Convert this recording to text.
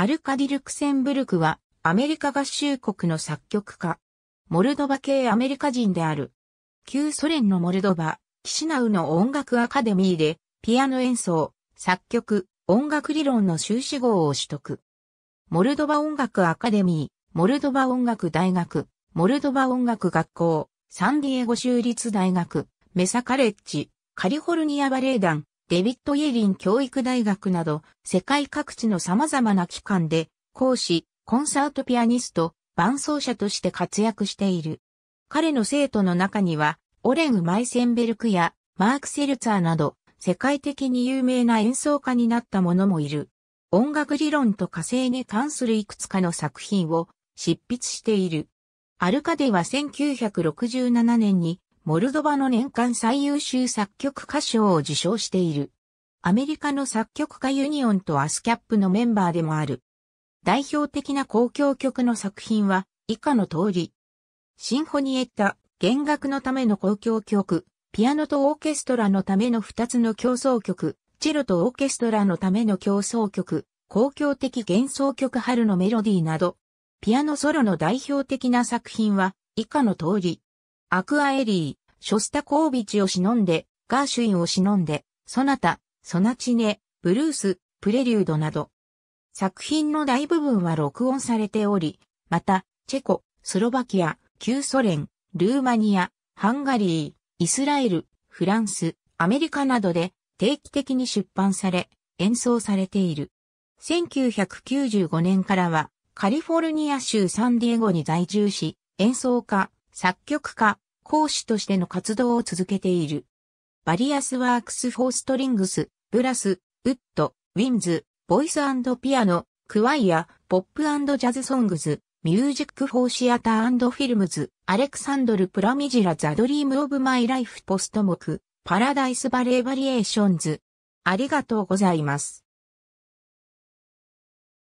アルカディ・ルクセンブルクはアメリカ合衆国の作曲家。モルドバ系アメリカ人である。旧ソ連のモルドバ、キシナウの音楽アカデミーでピアノ演奏、作曲、音楽理論の修士号を取得。モルドバ音楽アカデミー、モルドバ音楽大学、モルドバ音楽学校、サンディエゴ州立大学、メサカレッジ、カリフォルニアバレエ団、デビット・イエリン教育大学など、世界各地の様々な機関で、講師、コンサートピアニスト、伴奏者として活躍している。彼の生徒の中には、オレグ・マイセンベルクやマーク・セルツァーなど、世界的に有名な演奏家になった者もいる。音楽理論と火星に関するいくつかの作品を執筆している。アルカデは1967年にモルドバの年間最優秀作曲歌賞を受賞している。アメリカの作曲家ユニオンとアスキャップのメンバーでもある。代表的な公共曲の作品は以下の通り。シンフォニエッタ、弦楽のための公共曲、ピアノとオーケストラのための2つの競争曲、チェロとオーケストラのための競争曲、公共的幻想曲春のメロディーなど、ピアノソロの代表的な作品は以下の通り。アクアエリー、ショスタコービチを忍んで、ガーシュインを忍んで、ソナタ、ソナチネ、ブルース、プレリュードなど。作品の大部分は録音されており、また、チェコ、スロバキア、旧ソ連、ルーマニア、ハンガリー、イスラエル、フランス、アメリカなどで定期的に出版され、演奏されている。1995年からは、カリフォルニア州サンディエゴに在住し、演奏家、作曲家、講師としての活動を続けている。バリアスワークスフォーストリングス、ブラス、ウッド、ウィンズ、ボイスピアノ、クワイア、ポップジャズソングズ、ミュージックフォーシアターフィルムズ、アレクサンドル・プラミジラ・ザ・ドリーム・オブ・マイ・ライフ・ポスト目、パラダイス・バレー・バリエーションズ。ありがとうございます。